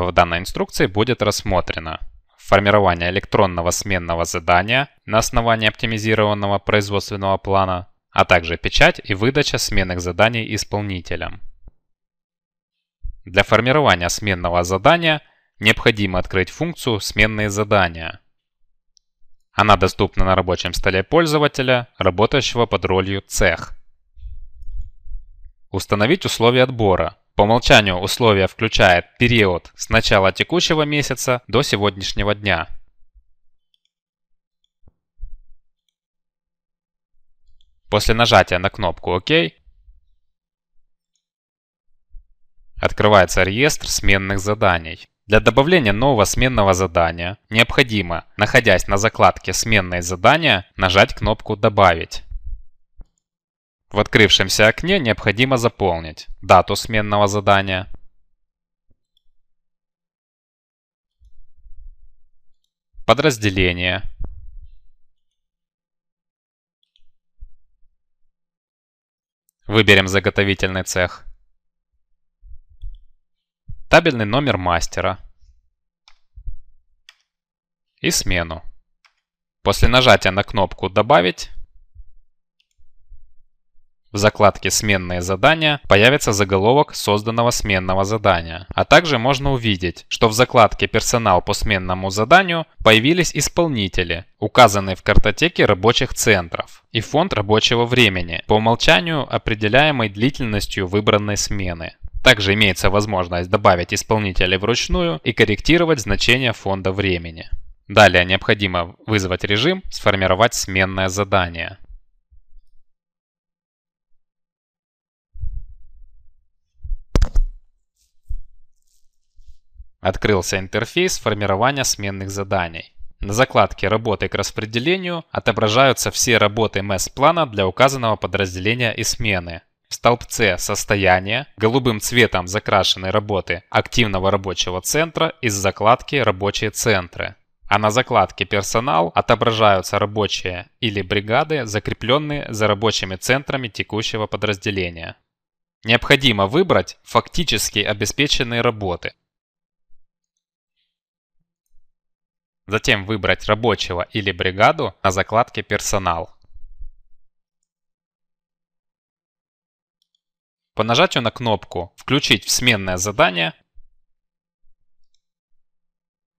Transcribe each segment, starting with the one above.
в данной инструкции будет рассмотрено. Формирование электронного сменного задания на основании оптимизированного производственного плана, а также печать и выдача сменных заданий исполнителям. Для формирования сменного задания необходимо открыть функцию «Сменные задания». Она доступна на рабочем столе пользователя, работающего под ролью «Цех». Установить условия отбора – по умолчанию условие включает период с начала текущего месяца до сегодняшнего дня. После нажатия на кнопку «Ок» открывается реестр сменных заданий. Для добавления нового сменного задания необходимо, находясь на закладке «Сменные задания», нажать кнопку «Добавить». В открывшемся окне необходимо заполнить дату сменного задания, подразделение, выберем заготовительный цех, табельный номер мастера и смену. После нажатия на кнопку «Добавить» В закладке «Сменные задания» появится заголовок созданного сменного задания. А также можно увидеть, что в закладке «Персонал по сменному заданию» появились исполнители, указанные в картотеке рабочих центров, и фонд рабочего времени, по умолчанию определяемой длительностью выбранной смены. Также имеется возможность добавить исполнителей вручную и корректировать значение фонда времени. Далее необходимо вызвать режим «Сформировать сменное задание». Открылся интерфейс формирования сменных заданий. На закладке «Работы к распределению» отображаются все работы МЭС-плана для указанного подразделения и смены. В столбце «Состояние» голубым цветом закрашены работы активного рабочего центра из закладки «Рабочие центры». А на закладке «Персонал» отображаются рабочие или бригады, закрепленные за рабочими центрами текущего подразделения. Необходимо выбрать фактически обеспеченные работы, Затем выбрать рабочего или бригаду на закладке «Персонал». По нажатию на кнопку «Включить в сменное задание»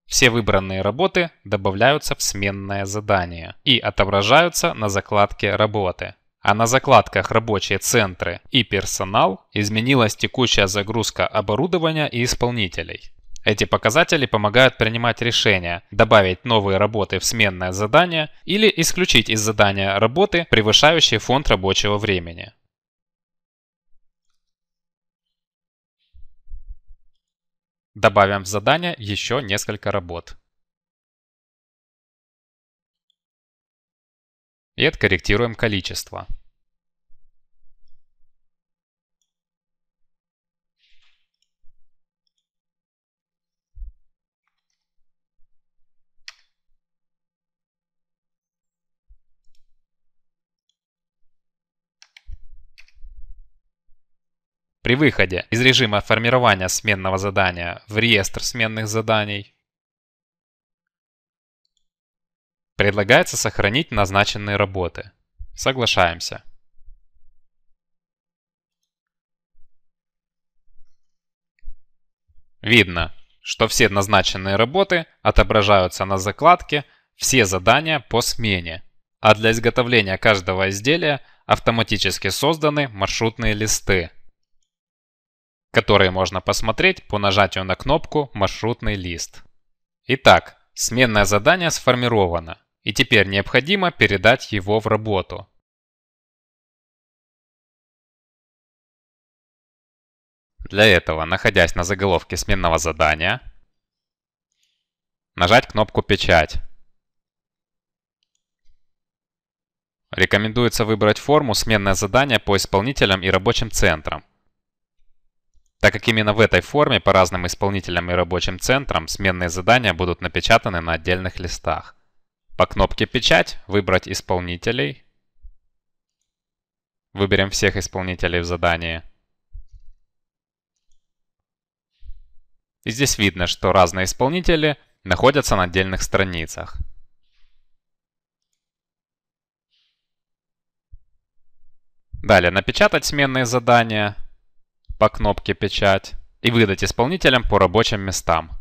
все выбранные работы добавляются в сменное задание и отображаются на закладке «Работы». А на закладках «Рабочие центры» и «Персонал» изменилась текущая загрузка оборудования и исполнителей. Эти показатели помогают принимать решения, добавить новые работы в сменное задание или исключить из задания работы, превышающие фонд рабочего времени. Добавим в задание еще несколько работ. И откорректируем количество. При выходе из режима формирования сменного задания в реестр сменных заданий предлагается сохранить назначенные работы. Соглашаемся. Видно, что все назначенные работы отображаются на закладке «Все задания по смене», а для изготовления каждого изделия автоматически созданы маршрутные листы – которые можно посмотреть по нажатию на кнопку «Маршрутный лист». Итак, сменное задание сформировано, и теперь необходимо передать его в работу. Для этого, находясь на заголовке сменного задания, нажать кнопку «Печать». Рекомендуется выбрать форму «Сменное задание по исполнителям и рабочим центрам», так как именно в этой форме по разным исполнителям и рабочим центрам сменные задания будут напечатаны на отдельных листах. По кнопке «Печать» выбрать исполнителей. Выберем всех исполнителей в задании. И здесь видно, что разные исполнители находятся на отдельных страницах. Далее, напечатать сменные задания – по кнопке «Печать» и выдать исполнителям по рабочим местам.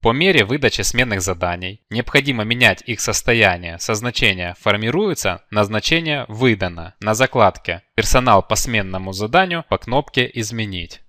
По мере выдачи сменных заданий необходимо менять их состояние со значения «Формируется» на значение «Выдано» на закладке «Персонал по сменному заданию» по кнопке «Изменить».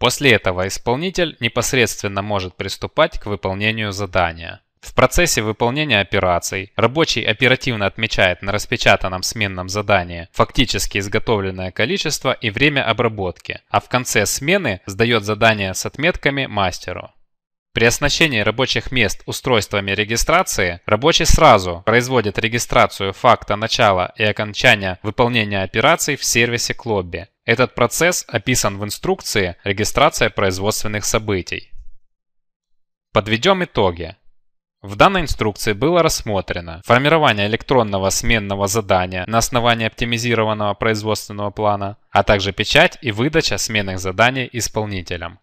После этого исполнитель непосредственно может приступать к выполнению задания. В процессе выполнения операций рабочий оперативно отмечает на распечатанном сменном задании фактически изготовленное количество и время обработки, а в конце смены сдает задание с отметками мастеру. При оснащении рабочих мест устройствами регистрации рабочий сразу производит регистрацию факта начала и окончания выполнения операций в сервисе Клобби, этот процесс описан в инструкции «Регистрация производственных событий». Подведем итоги. В данной инструкции было рассмотрено формирование электронного сменного задания на основании оптимизированного производственного плана, а также печать и выдача сменных заданий исполнителям.